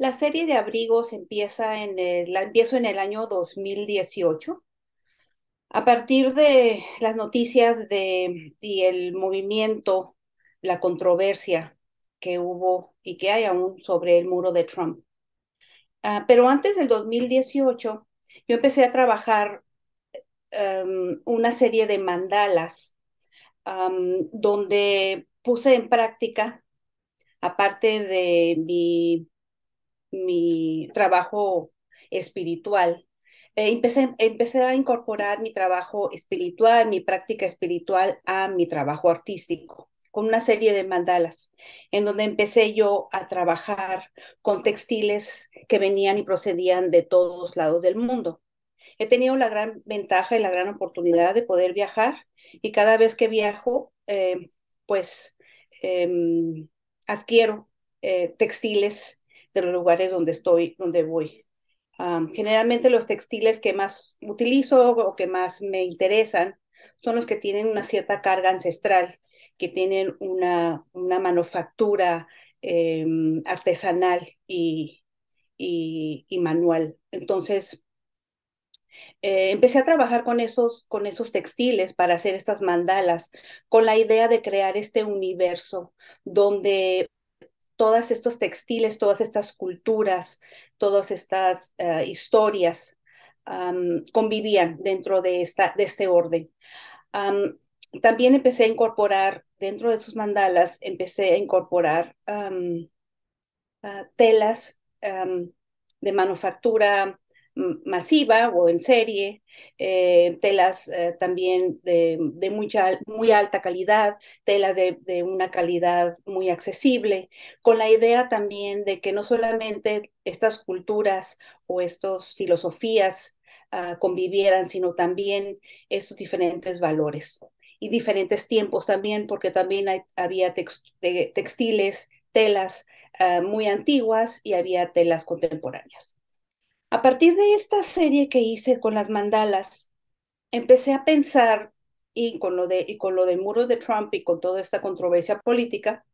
La serie de abrigos empieza en el, empiezo en el año 2018. A partir de las noticias de, y el movimiento, la controversia que hubo y que hay aún sobre el muro de Trump. Ah, pero antes del 2018, yo empecé a trabajar em, una serie de mandalas donde puse en práctica, aparte de mi mi trabajo espiritual. E empecé, a incorporar mi trabajo espiritual, mi práctica espiritual a mi trabajo artístico con una serie de mandalas, en donde empecé yo a trabajar con textiles que venían y procedían de todos lados del mundo. He tenido la gran ventaja y la gran oportunidad de poder viajar y cada vez que viajo, eh, pues em, adquiero eh, textiles los lugares donde estoy, donde voy. generalmente los textiles que más utilizo o que más me interesan son los que tienen una cierta carga ancestral, que tienen una, una manufactura em, artesanal y, y, manual. Entonces, eh, empecé a trabajar con esos, con esos textiles para hacer estas mandalas, con la idea de crear este universo donde todos estos textiles, todas estas culturas, todas estas eh, historias convivían dentro de, esta, de este orden. también empecé a incorporar, dentro de sus mandalas, empecé a incorporar ah, telas de manufactura masiva o en serie, eh, telas eh, también de, mucha, muy alta calidad, telas de, una calidad muy accesible, con la idea también de que no solamente estas culturas o estas filosofías ah, convivieran, sino también estos diferentes valores y diferentes tiempos también, porque también había textiles, telas ah, muy antiguas y había telas contemporáneas. A partir de esta serie que hice con las mandalas, empecé a pensar, y con lo de, y con lo de muros de Trump y con toda esta controversia política,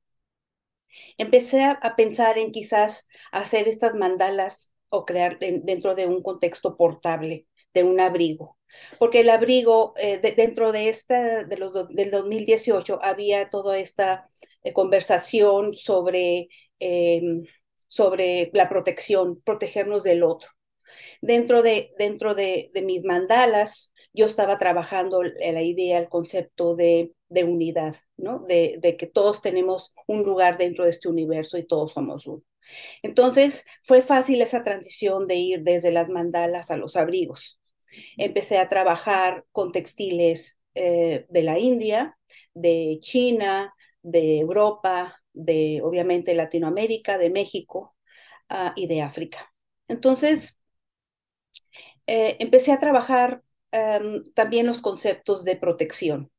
empecé a, pensar en quizás hacer estas mandalas o crear dentro de un contexto portable, de un abrigo. Porque el abrigo, eh, dentro de esta, de del 2018, había toda esta eh, conversación sobre, em, sobre la protección, protegernos del otro. Dentro de, dentro de, mis mandalas, yo estaba trabajando la idea, el concepto de, unidad, ¿no? De, que todos tenemos un lugar dentro de este universo y todos somos uno. Entonces fue fácil esa transición de ir desde las mandalas a los abrigos. Empecé a trabajar con textiles eh, de la India, de China, de Europa, de obviamente Latinoamérica, de México ah, y de África. Entonces, eh, empecé a trabajar em, también los conceptos de protección.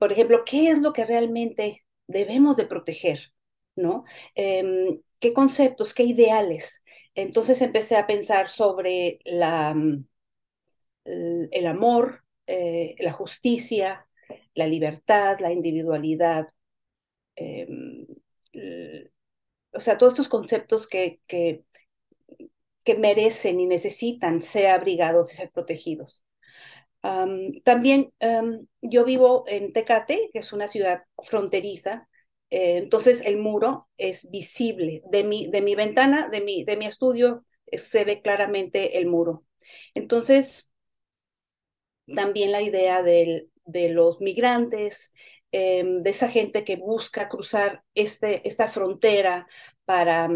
por ejemplo, ¿qué es lo que realmente debemos de proteger? ¿No? Em, ¿Qué conceptos, qué ideales? Entonces empecé a pensar sobre la, mm, el amor, eh, la justicia, la libertad, la individualidad, em, o sea, todos estos conceptos que, merecen y necesitan ser abrigados y ser protegidos. también yo vivo en Tecate, que es una ciudad fronteriza, eh, entonces el muro es visible. De mi, de mi ventana, de mi, de mi estudio, eh, se ve claramente el muro. Entonces, también la idea de los migrantes, em, de esa gente que busca cruzar este, esta frontera para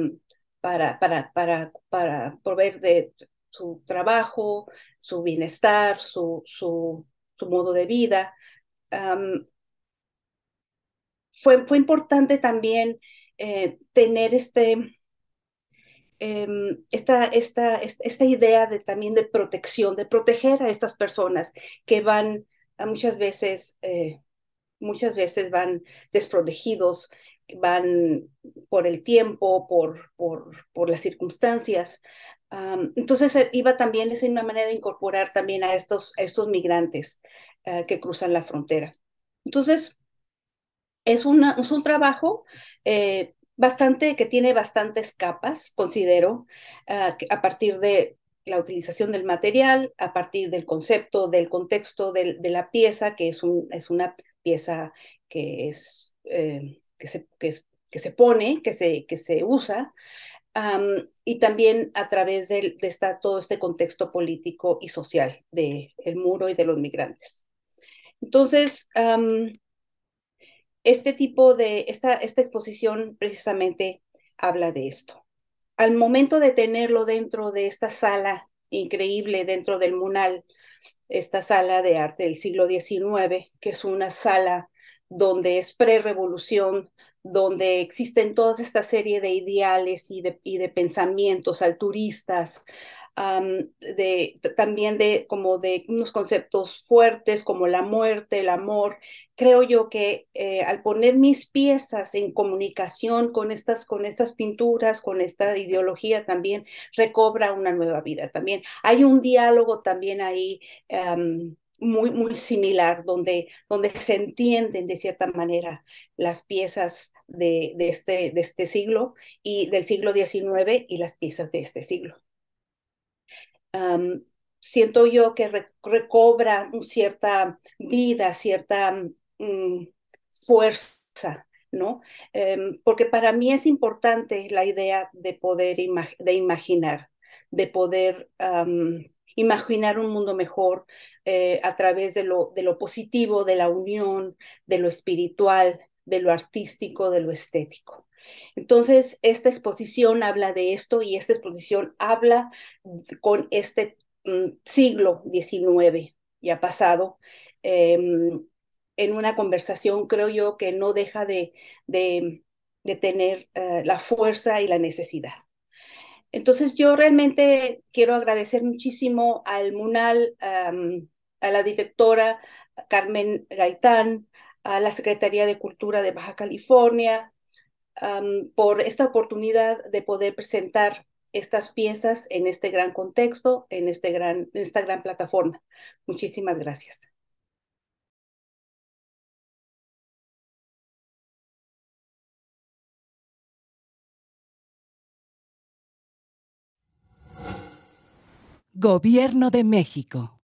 para, para, para, proveer de su trabajo, su bienestar, su, su, su modo de vida. fue, fue importante también eh, tener este, em, esta, esta, esta, idea de, también de protección, de proteger a estas personas que van a muchas veces, eh, muchas veces van desprotegidos, van por el tiempo, por, por, por las circunstancias. entonces eh, iba también, es una manera de incorporar también a estos, estos migrantes eh, que cruzan la frontera. Entonces, es, es un trabajo eh, bastante, que tiene bastantes capas, considero, ah, a partir de la utilización del material, a partir del concepto, del contexto de, la pieza, que es, un, es una pieza que es que se, pone, que se, que se usa, y también a través de, de todo este contexto político y social del muro y de los migrantes. Entonces, este tipo de, esta, esta exposición precisamente habla de esto. Al momento de tenerlo dentro de esta sala increíble, dentro del Munal, esta sala de arte del siglo XIX, que es una sala donde es pre-revolución, donde existen toda esta serie de ideales y de, pensamientos alturistas, de, también de, como de unos conceptos fuertes como la muerte, el amor. Creo yo que eh, al poner mis piezas en comunicación con estas, con estas pinturas, con esta ideología también, recobra una nueva vida también. Hay un diálogo también ahí muy, muy similar, donde, donde se entienden de cierta manera las piezas de, este, de este siglo y del siglo XIX y las piezas de este siglo. siento yo que recobra cierta vida, cierta mm, fuerza, ¿no? Em, porque para mí es importante la idea de poder imaginar, de poder imaginar un mundo mejor eh, a través de lo, positivo, de la unión, de lo espiritual, de lo artístico, de lo estético. Entonces, esta exposición habla de esto y esta exposición habla con este mm, siglo XIX ya pasado, em, en una conversación, creo yo, que no deja de, tener eh, la fuerza y la necesidad. Entonces yo realmente quiero agradecer muchísimo al MUNAL, a la directora Carmen Gaitán, a la Secretaría de Cultura de Baja California, por esta oportunidad de poder presentar estas piezas en este gran contexto, en, este gran, en esta gran plataforma. Muchísimas gracias. Gobierno de México.